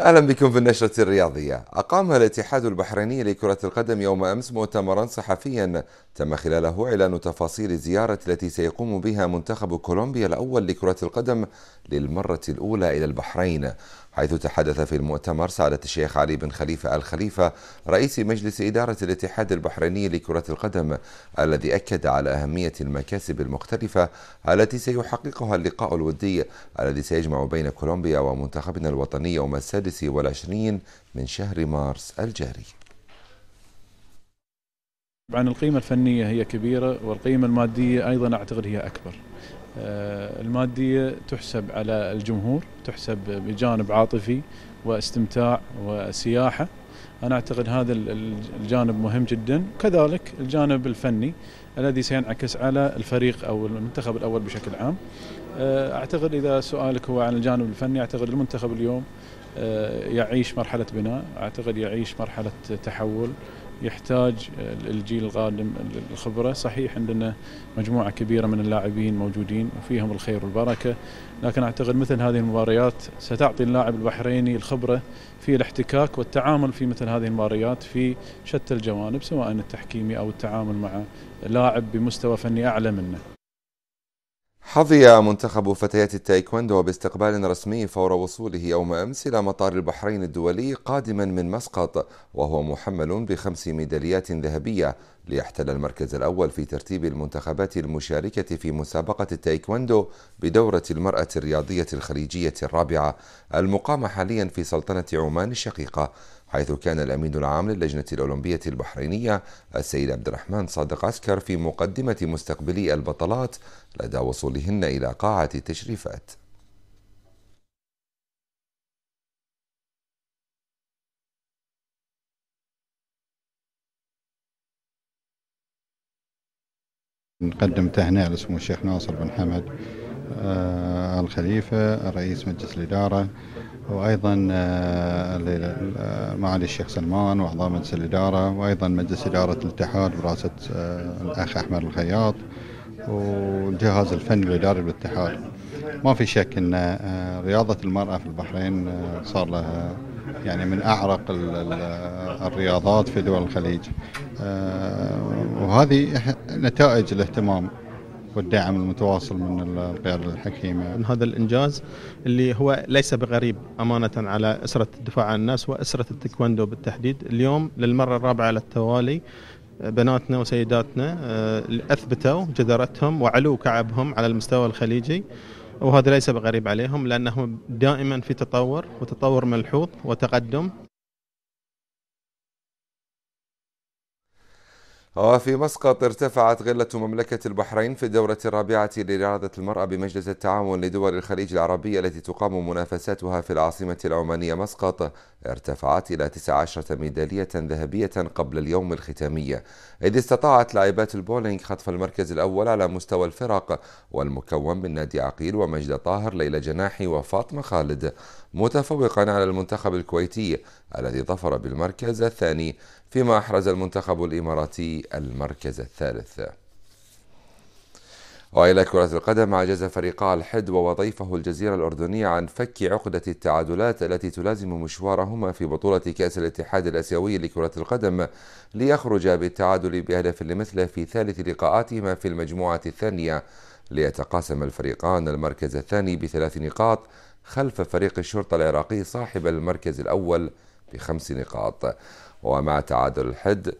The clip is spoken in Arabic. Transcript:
اهلا بكم في النشرة الرياضية. اقام الاتحاد البحريني لكرة القدم يوم امس مؤتمرا صحفيا تم خلاله اعلان تفاصيل الزيارة التي سيقوم بها منتخب كولومبيا الاول لكرة القدم للمرة الاولى الى البحرين حيث تحدث في المؤتمر سعادة الشيخ علي بن خليفة الخليفة رئيس مجلس إدارة الاتحاد البحريني لكرة القدم الذي أكد على أهمية المكاسب المختلفة التي سيحققها اللقاء الودي الذي سيجمع بين كولومبيا ومنتخبنا الوطني يوم السادس والعشرين من شهر مارس الجاري طبعا القيمة الفنية هي كبيرة والقيمة المادية أيضا أعتقد هي أكبر آه، المادية تحسب على الجمهور تحسب بجانب عاطفي واستمتاع وسياحة أنا أعتقد هذا الجانب مهم جدا كذلك الجانب الفني الذي سينعكس على الفريق أو المنتخب الأول بشكل عام آه، أعتقد إذا سؤالك هو عن الجانب الفني أعتقد المنتخب اليوم آه، يعيش مرحلة بناء أعتقد يعيش مرحلة تحول يحتاج آه، الجيل القادم الخبرة صحيح عندنا مجموعة كبيرة من اللاعبين موجودين وفيهم الخير والبركة لكن أعتقد مثل هذه المباريات ستعطي اللاعب البحريني الخبرة في الاحتكاك والتعامل في مثل هذه المباريات في شتى الجوانب سواء التحكيمي أو التعامل مع لاعب بمستوى فني أعلى منه حظي منتخب فتيات التايكوندو باستقبال رسمي فور وصوله يوم امس الى مطار البحرين الدولي قادما من مسقط وهو محمل بخمس ميداليات ذهبيه ليحتل المركز الاول في ترتيب المنتخبات المشاركه في مسابقه التايكوندو بدوره المراه الرياضيه الخليجيه الرابعه المقامه حاليا في سلطنه عمان الشقيقه حيث كان الأمين العام للجنة الأولمبية البحرينية السيد عبد الرحمن صادق عسكر في مقدمة مستقبلي البطلات لدى وصولهن إلى قاعة التشريفات نقدم تهنئة لسمو الشيخ ناصر بن حمد آه، آل خليفة رئيس مجلس الإدارة وأيضا آه، آه، معالي الشيخ سلمان وأعضاء مجلس الإدارة وأيضا مجلس إدارة الاتحاد برئاسة آه، الأخ أحمد الخياط والجهاز الفني الإداري بالاتحاد ما في شك أن رياضة المرأة في البحرين صار لها يعني من أعرق الرياضات في دول الخليج وهذه نتائج الاهتمام والدعم المتواصل من القيادة الحكيمة من هذا الإنجاز اللي هو ليس بغريب أمانة على أسرة الدفاع عن الناس وأسرة التكواندو بالتحديد اليوم للمرة الرابعة على التوالي آه، بناتنا وسيداتنا آه، أثبتوا جدارتهم وعلو كعبهم على المستوى الخليجي وهذا ليس بغريب عليهم لأنهم دائما في تطور وتطور ملحوظ وتقدم وفي مسقط ارتفعت غلة مملكة البحرين في الدورة الرابعة لرياضة المرأة بمجلس التعاون لدول الخليج العربية التي تقام منافساتها في العاصمة العمانية مسقط ارتفعت إلى 19 ميدالية ذهبية قبل اليوم الختامي إذ استطاعت لاعبات البولينج خطف المركز الأول على مستوى الفرق والمكون من نادي عقيل ومجد طاهر ليلى جناحي وفاطمة خالد متفوقا على المنتخب الكويتي الذي ظفر بالمركز الثاني فيما أحرز المنتخب الإماراتي المركز الثالث وإلى كرة القدم عجز فريقا الحد ووظيفه الجزيرة الأردنية عن فك عقدة التعادلات التي تلازم مشوارهما في بطولة كأس الاتحاد الآسيوي لكرة القدم ليخرج بالتعادل بهدف لمثله في ثالث لقاءاتهما في المجموعة الثانية ليتقاسم الفريقان المركز الثاني بثلاث نقاط خلف فريق الشرطة العراقي صاحب المركز الأول بخمس نقاط ومع تعادل الحد